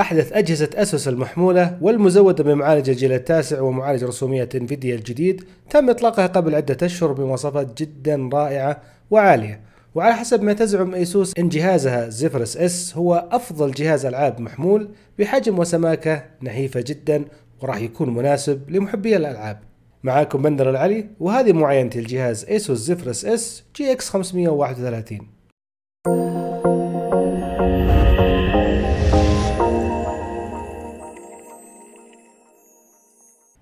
أحدث أجهزة أسوس المحمولة والمزودة بمعالج الجيل التاسع ومعالج رسومية انفيديا الجديد تم إطلاقها قبل عدة أشهر بمواصفات جدا رائعة وعالية وعلى حسب ما تزعم ايسوس ان جهازها زفرس اس هو افضل جهاز العاب محمول بحجم وسماكه نحيفه جدا وراح يكون مناسب لمحبي الالعاب معاكم بندر العلي وهذه معاينتي لجهاز ايسوس زفرس اس جي اكس 531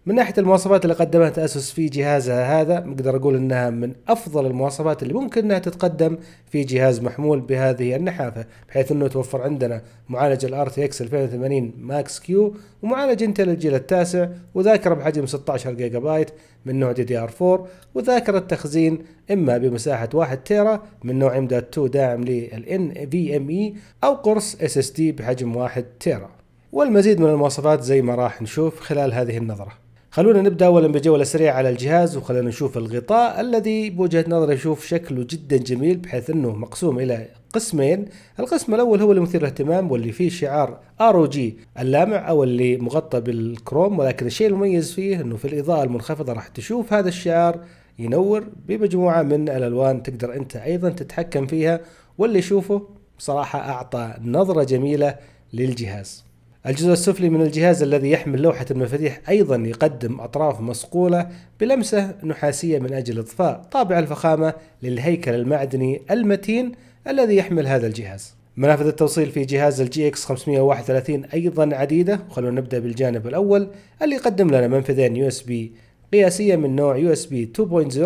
من ناحيه المواصفات اللي قدمت اسوس في جهازها هذا اقدر اقول انها من افضل المواصفات اللي ممكن انها تتقدم في جهاز محمول بهذه النحافه بحيث انه توفر عندنا معالج الار تي اكس 2080 ماكس كيو ومعالج انتل الجيل التاسع وذاكره بحجم 16 جيجا بايت من نوع دي دي ار 4 وذاكره تخزين اما بمساحه 1 تيرا من نوع ام دوت 2 داعم للان في ام اي او قرص اس اس دي بحجم 1 تيرا والمزيد من المواصفات زي ما راح نشوف خلال هذه النظره خلونا نبدا اولا بجوله سريعه على الجهاز وخلونا نشوف الغطاء الذي بوجهه نظري اشوف شكله جدا جميل بحيث انه مقسوم الى قسمين القسم الاول هو المثير للاهتمام واللي فيه شعار ار او جي اللامع او اللي مغطى بالكروم ولكن الشيء المميز فيه انه في الاضاءه المنخفضه راح تشوف هذا الشعار ينور بمجموعه من الالوان تقدر انت ايضا تتحكم فيها واللي يشوفه بصراحه اعطى نظره جميله للجهاز الجزء السفلي من الجهاز الذي يحمل لوحة المفاتيح أيضا يقدم أطراف مصقولة بلمسة نحاسية من أجل إضفاء طابع الفخامة للهيكل المعدني المتين الذي يحمل هذا الجهاز منافذ التوصيل في جهاز الجي اكس 531 أيضا عديدة وخلونا نبدأ بالجانب الأول اللي يقدم لنا منفذين يو اس بي قياسية من نوع يو اس بي 2.0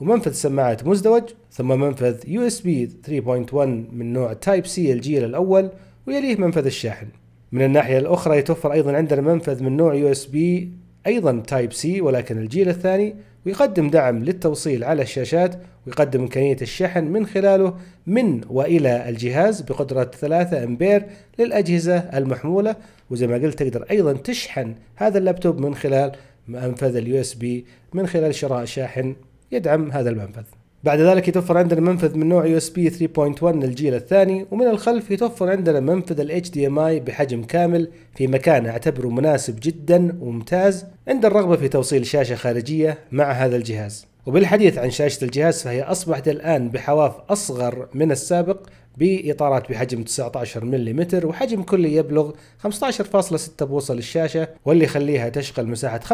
ومنفذ سماعات مزدوج ثم منفذ يو اس بي 3.1 من نوع تايب سي الجيل الأول ويليه منفذ الشاحن من الناحية الأخرى يتوفر أيضا عندنا منفذ من نوع يو اس بي أيضا تايب سي ولكن الجيل الثاني ويقدم دعم للتوصيل على الشاشات ويقدم إمكانية الشحن من خلاله من وإلى الجهاز بقدرة 3 أمبير للأجهزة المحمولة وزي ما قلت تقدر أيضا تشحن هذا اللابتوب من خلال منفذ اليو اس بي من خلال شراء شاحن يدعم هذا المنفذ بعد ذلك يتوفر عندنا منفذ من نوع USB 3.1 للجيل الثاني ومن الخلف يتوفر عندنا منفذ ال HDMI بحجم كامل في مكان اعتبره مناسب جدا وممتاز عند الرغبة في توصيل شاشة خارجية مع هذا الجهاز وبالحديث عن شاشة الجهاز فهي أصبحت الآن بحواف أصغر من السابق بإطارات بحجم 19 ملم وحجم كلي يبلغ 15.6 بوصة للشاشة واللي يخليها تشغل مساحة 85%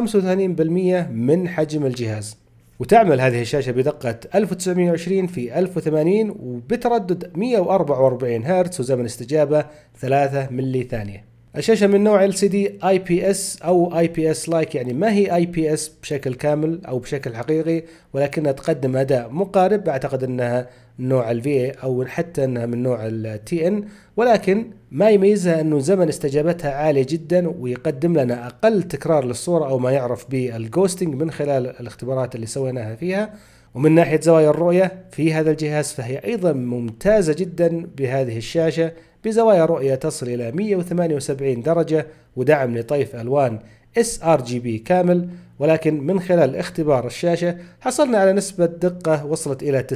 من حجم الجهاز وتعمل هذه الشاشة بدقة 1920 في 1080 وبتردد 144 هرتز وزمن استجابة 3 ملي ثانية الشاشة من نوع LCD IPS أو IPS لايك يعني ما هي IPS بشكل كامل أو بشكل حقيقي ولكنها تقدم أداء مقارب أعتقد أنها من نوع الفي أو حتى أنها من نوع الـ إن ولكن ما يميزها أنه زمن استجابتها عالي جدا ويقدم لنا أقل تكرار للصورة أو ما يعرف بالجوستنج من خلال الاختبارات اللي سويناها فيها ومن ناحية زوايا الرؤية في هذا الجهاز فهي أيضا ممتازة جدا بهذه الشاشة بزوايا رؤية تصل إلى 178 درجة ودعم لطيف ألوان sRGB كامل ولكن من خلال اختبار الشاشة حصلنا على نسبة دقة وصلت إلى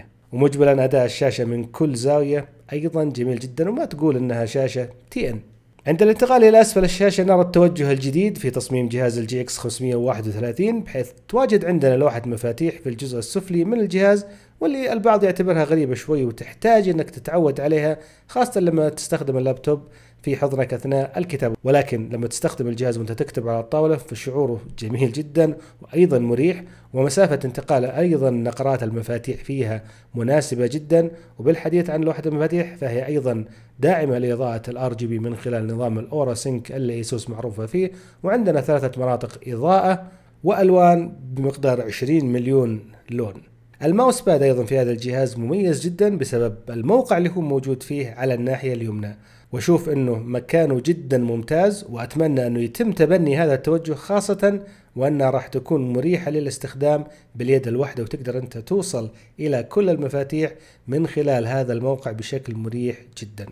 90% ومجملا أداء الشاشة من كل زاوية أيضا جميل جدا وما تقول أنها شاشة TN عند الانتقال إلى أسفل الشاشة نرى التوجه الجديد في تصميم جهاز الجي اكس 531 بحيث تواجد عندنا لوحة مفاتيح في الجزء السفلي من الجهاز واللي البعض يعتبرها غريبة شوي وتحتاج انك تتعود عليها خاصة لما تستخدم اللابتوب في حضنك اثناء الكتابة ولكن لما تستخدم الجهاز وانت تكتب على الطاولة فشعوره جميل جدا وايضا مريح ومسافة انتقال ايضا نقرات المفاتيح فيها مناسبة جدا وبالحديث عن لوحة المفاتيح فهي ايضا داعمة لإضاءة الار جي بي من خلال نظام الاورا سينك اللي ايسوس معروفة فيه وعندنا ثلاثة مناطق إضاءة والوان بمقدار 20 مليون لون الماوس باد ايضا في هذا الجهاز مميز جدا بسبب الموقع اللي هو موجود فيه على الناحية اليمنى واشوف انه مكانه جدا ممتاز واتمنى انه يتم تبني هذا التوجه خاصة وانها راح تكون مريحة للاستخدام باليد الواحدة وتقدر انت توصل الى كل المفاتيح من خلال هذا الموقع بشكل مريح جدا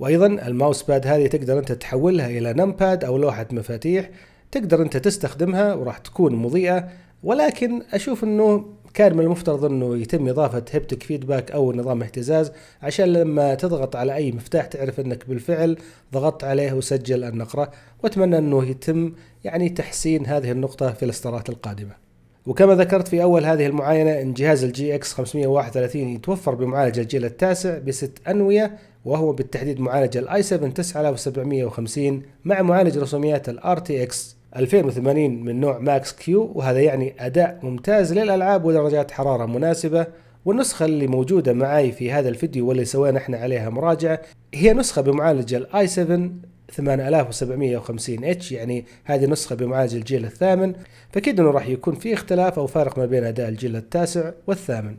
وايضا الماوس باد هذه تقدر انت تحولها الى نمباد او لوحة مفاتيح تقدر انت تستخدمها وراح تكون مضيئة ولكن اشوف انه كان من المفترض انه يتم اضافه هيبتك فيدباك او نظام اهتزاز عشان لما تضغط على اي مفتاح تعرف انك بالفعل ضغطت عليه وسجل النقره واتمنى انه يتم يعني تحسين هذه النقطه في الاصدارات القادمه. وكما ذكرت في أول هذه المعاينة أن جهاز الجي اكس 531 يتوفر بمعالج الجيل التاسع بست أنوية وهو بالتحديد معالج الاي 7 9750 مع معالج رسوميات الار تي اكس 2080 من نوع ماكس كيو وهذا يعني أداء ممتاز للألعاب ودرجات حرارة مناسبة والنسخة اللي موجودة معي في هذا الفيديو واللي سوينا احنا عليها مراجعة هي نسخة بمعالج i 7 8750 h يعني هذه نسخة بمعالج الجيل الثامن فأكيد انه راح يكون في اختلاف او فارق ما بين اداء الجيل التاسع والثامن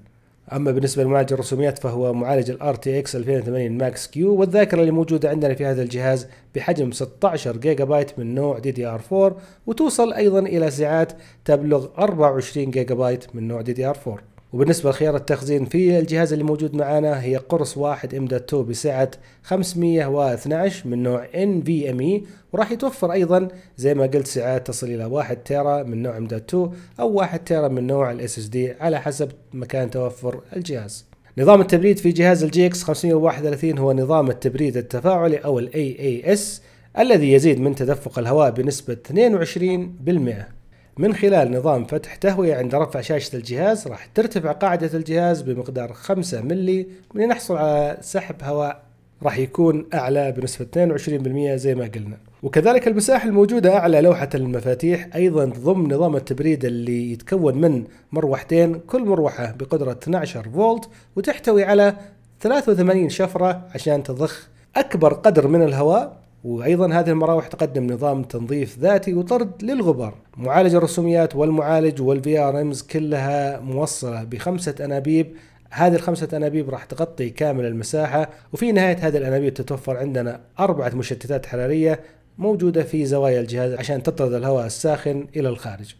اما بالنسبه لمعالج الرسوميات فهو معالج ال RTX 2080 ماكس كيو والذاكره اللي موجوده عندنا في هذا الجهاز بحجم 16 جيجا بايت من نوع DDR4 وتوصل ايضا الى سعات تبلغ 24 جيجا بايت من نوع DDR4 وبالنسبة لخيار التخزين في الجهاز اللي موجود معنا هي قرص واحد ام دوت 2 بسعة 512 من نوع ان في ام اي وراح يتوفر ايضا زي ما قلت سعات تصل الى 1 تيرا من نوع ام دوت 2 او 1 تيرا من نوع الاس اس دي على حسب مكان توفر الجهاز. نظام التبريد في جهاز الجي اكس 531 هو نظام التبريد التفاعلي او الاي اي اس الذي يزيد من تدفق الهواء بنسبة 22% من خلال نظام فتح تهوية عند رفع شاشة الجهاز راح ترتفع قاعدة الجهاز بمقدار 5 ملي لنحصل على سحب هواء راح يكون أعلى بنسبة 22% زي ما قلنا وكذلك المساحة الموجودة أعلى لوحة المفاتيح أيضا تضم نظام التبريد اللي يتكون من مروحتين كل مروحة بقدرة 12 فولت وتحتوي على 83 شفرة عشان تضخ أكبر قدر من الهواء وايضا هذه المراوح تقدم نظام تنظيف ذاتي وطرد للغبار معالج الرسوميات والمعالج والفي ار امز كلها موصله بخمسه انابيب هذه الخمسة أنابيب راح تغطي كامل المساحة وفي نهاية هذه الأنابيب تتوفر عندنا أربعة مشتتات حرارية موجودة في زوايا الجهاز عشان تطرد الهواء الساخن إلى الخارج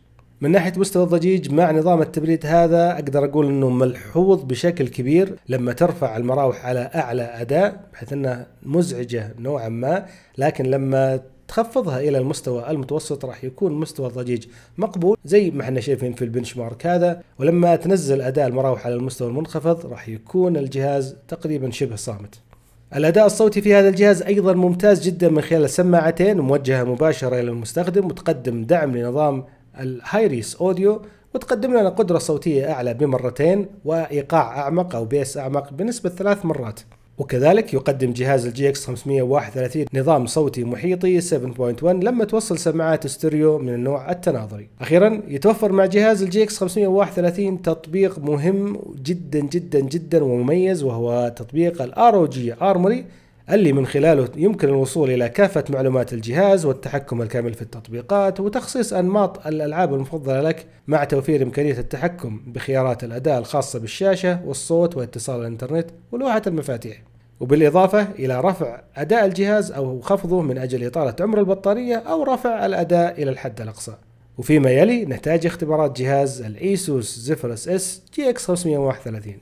من ناحية مستوى الضجيج مع نظام التبريد هذا أقدر أقول أنه ملحوظ بشكل كبير لما ترفع المراوح على أعلى أداء بحيث أنها مزعجة نوعا ما لكن لما تخفضها الى المستوى المتوسط راح يكون مستوى الضجيج مقبول زي ما احنا شايفين في البنش مارك هذا ولما تنزل اداء المراوح على المستوى المنخفض راح يكون الجهاز تقريبا شبه صامت الأداء الصوتي في هذا الجهاز أيضا ممتاز جدا من خلال السماعتين موجهة مباشرة إلى المستخدم وتقدم دعم لنظام الهايريس اوديو وتقدم لنا قدرة صوتية أعلى بمرتين وإيقاع أعمق أو بيس أعمق بنسبة ثلاث مرات وكذلك يقدم جهاز الجي اكس 531 نظام صوتي محيطي 7.1 لما توصل سماعات ستيريو من النوع التناظري. اخيرا يتوفر مع جهاز الجي اكس 531 تطبيق مهم جدا جدا جدا ومميز وهو تطبيق الار او جي ارموري اللي من خلاله يمكن الوصول إلى كافة معلومات الجهاز والتحكم الكامل في التطبيقات وتخصيص أنماط الألعاب المفضلة لك مع توفير إمكانية التحكم بخيارات الأداء الخاصة بالشاشة والصوت واتصال الإنترنت ولوحة المفاتيح وبالإضافة إلى رفع أداء الجهاز أو خفضه من أجل إطالة عمر البطارية أو رفع الأداء إلى الحد الأقصى وفيما يلي نتائج اختبارات جهاز الإيسوس زفرس اس جي اكس 531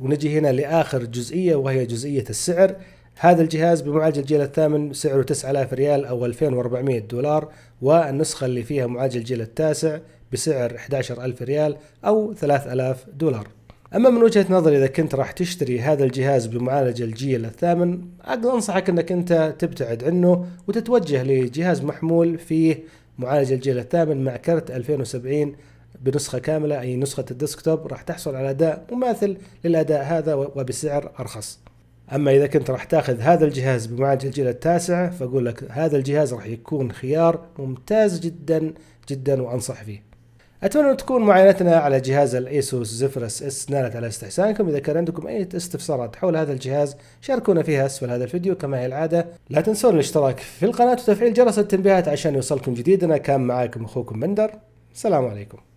ونجي هنا لاخر جزئيه وهي جزئيه السعر هذا الجهاز بمعالج الجيل الثامن سعره 9000 ريال او 2400 دولار والنسخه اللي فيها معالج الجيل التاسع بسعر 11000 ريال او 3000 دولار اما من وجهه نظري اذا كنت راح تشتري هذا الجهاز بمعالج الجيل الثامن اقدر انصحك انك انت تبتعد عنه وتتوجه لجهاز محمول فيه معالج الجيل الثامن مع كرت 2070 بنسخة كاملة أي نسخة الديسكتوب راح تحصل على أداء مماثل للأداء هذا وبسعر أرخص أما إذا كنت راح تاخذ هذا الجهاز بمعالج الجيل التاسع فأقول لك هذا الجهاز راح يكون خيار ممتاز جدا جدا وأنصح فيه أتمنى أن تكون معاينتنا على جهاز الإيسوس زفرس اس نالت على استحسانكم إذا كان عندكم أي استفسارات حول هذا الجهاز شاركونا فيها أسفل هذا الفيديو كما هي العادة لا تنسون الاشتراك في القناة وتفعيل جرس التنبيهات عشان يوصلكم جديدنا كان معاكم أخوكم بندر السلام عليكم